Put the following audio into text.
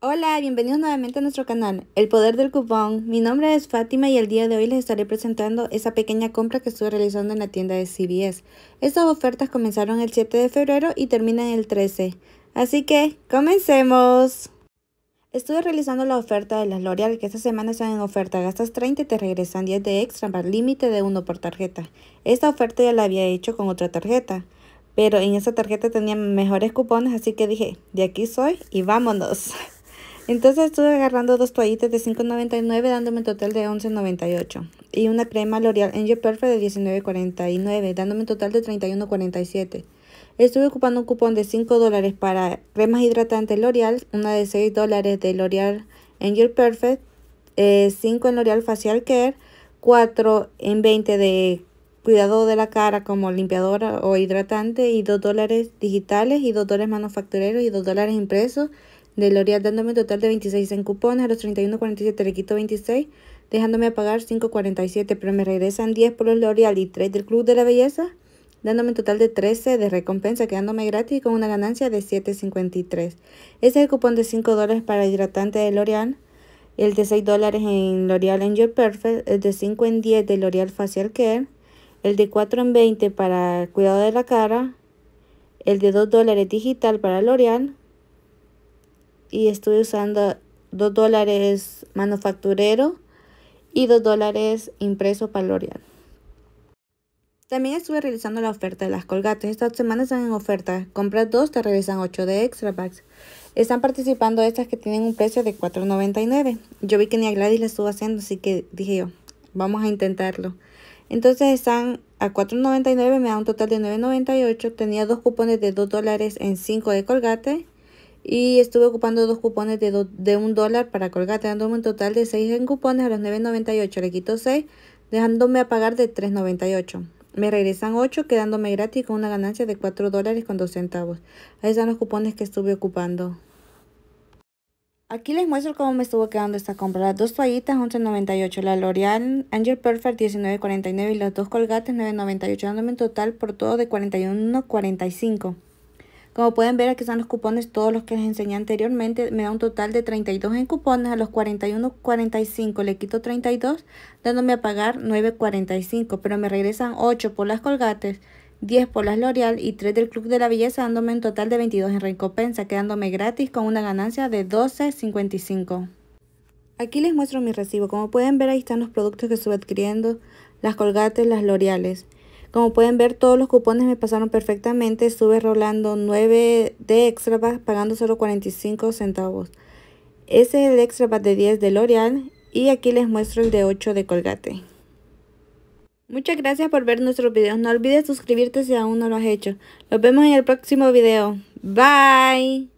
Hola, bienvenidos nuevamente a nuestro canal El Poder del Cupón. Mi nombre es Fátima y el día de hoy les estaré presentando esa pequeña compra que estuve realizando en la tienda de CBS. Estas ofertas comenzaron el 7 de febrero y terminan el 13. Así que, comencemos. Estuve realizando la oferta de las L'Oreal que esta semana están en oferta. Gastas 30 y te regresan 10 de extra el límite de 1 por tarjeta. Esta oferta ya la había hecho con otra tarjeta. Pero en esa tarjeta tenía mejores cupones, así que dije, de aquí soy y vámonos. Entonces estuve agarrando dos toallitas de $5.99 dándome un total de $11.98 y una crema L'Oreal Angel Perfect de $19.49 dándome un total de $31.47. Estuve ocupando un cupón de 5 dólares para cremas hidratantes L'Oreal, una de 6 dólares de L'Oreal en Perfect, 5 eh, en L'Oreal Facial Care, 4 en 20 de cuidado de la cara como limpiadora o hidratante y 2 dólares digitales y 2 dólares manufactureros y 2 dólares impresos de L'Oreal dándome un total de 26 en cupones, a los 31.47 le quito 26, dejándome pagar 5.47, pero me regresan 10 por los L'Oreal y 3 del Club de la Belleza dándome un total de 13 de recompensa, quedándome gratis con una ganancia de 7.53. Este es el cupón de 5 dólares para hidratante de L'Oreal, el de 6 dólares en L'Oreal Angel Perfect, el de 5 en 10 de L'Oreal Facial Care, el de 4 en 20 para cuidado de la cara, el de 2 dólares digital para L'Oreal y estoy usando 2 dólares manufacturero y 2 dólares impreso para L'Oreal. También estuve realizando la oferta de las colgates. Estas semanas están en oferta. Compras dos, te realizan ocho de extra packs. Están participando estas que tienen un precio de $4.99. Yo vi que ni a Gladys la estuvo haciendo, así que dije yo, vamos a intentarlo. Entonces están a $4.99, me da un total de $9.98. Tenía dos cupones de 2 dólares en 5 de colgate. Y estuve ocupando dos cupones de, de 1 dólar para colgate, dándome un total de 6 en cupones a los $9.98. Le quito 6, dejándome a pagar de $3.98 me regresan 8 quedándome gratis con una ganancia de 4 dólares con 2 centavos. Ahí están los cupones que estuve ocupando. Aquí les muestro cómo me estuvo quedando esta compra. Las dos toallitas 11.98, la L'Oreal Angel Perfect 19.49 y las dos colgates 9.98, dándome en total por todo de 41.45. Como pueden ver, aquí están los cupones, todos los que les enseñé anteriormente. Me da un total de 32 en cupones. A los 41.45 le quito 32, dándome a pagar 9.45. Pero me regresan 8 por las colgates, 10 por las L'Oreal y 3 del Club de la Belleza, dándome un total de 22 en recompensa, quedándome gratis con una ganancia de 12.55. Aquí les muestro mi recibo. Como pueden ver, ahí están los productos que estuve adquiriendo, las colgates, las L'Oreales. Como pueden ver, todos los cupones me pasaron perfectamente. Estuve rolando 9 de extra pagando solo 45 centavos. Ese es el extra de 10 de L'Oreal y aquí les muestro el de 8 de Colgate. Muchas gracias por ver nuestros videos. No olvides suscribirte si aún no lo has hecho. Nos vemos en el próximo video. Bye.